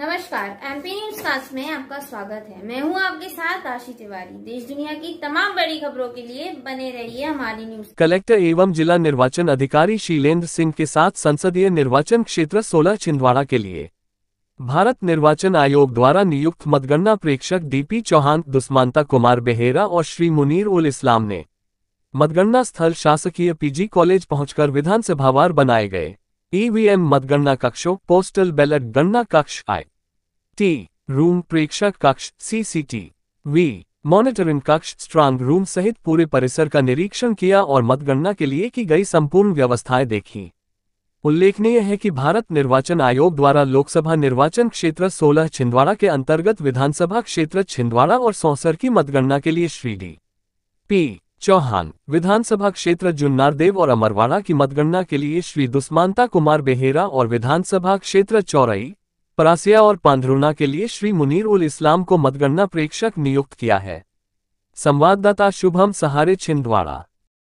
नमस्कार MP news cast में आपका स्वागत है मैं हूं आपके साथ आशी तिवारी देश दुनिया की तमाम बड़ी खबरों के लिए बने रहिए हमारी न्यूज कलेक्टर एवं जिला निर्वाचन अधिकारी शीलेंद्र सिंह के साथ संसदीय निर्वाचन क्षेत्र सोलह छिंदवाड़ा के लिए भारत निर्वाचन आयोग द्वारा नियुक्त मतगणना प्रेक्षक डीपी चौहान दुस्मानता कुमार बेहेरा और श्री मुनीर उल इस्लाम ने मतगणना स्थल शासकीय पीजी कॉलेज पहुंचकर विधानसभावार बनाए गए ईवीएम मतगणना कक्षों पोस्टल बैलेट गणना कक्ष आई टी रूम प्रेक्षक कक्ष सीसीटी वी मॉनिटरिंग कक्ष स्ट्रांग रूम सहित पूरे परिसर का निरीक्षण किया और मतगणना के लिए की गई संपूर्ण व्यवस्थाएं देखी उल्लेखनीय है कि भारत निर्वाचन आयोग द्वारा लोकसभा निर्वाचन क्षेत्र 16 छिंदवाड़ा के अंतर्गत विधानसभा क्षेत्र छिंदवाड़ा और सौसर की मतगणना के लिए श्री डी पी चौहान विधानसभा क्षेत्र जुन्नारदेव और अमरवाड़ा की मतगणना के लिए श्री दुष्मांता कुमार बेहेरा और विधानसभा क्षेत्र चौराई परासिया और पांधरुना के लिए श्री मुनीर उल इस्लाम को मतगणना प्रेक्षक नियुक्त किया है संवाददाता शुभम सहारे छिंदवाड़ा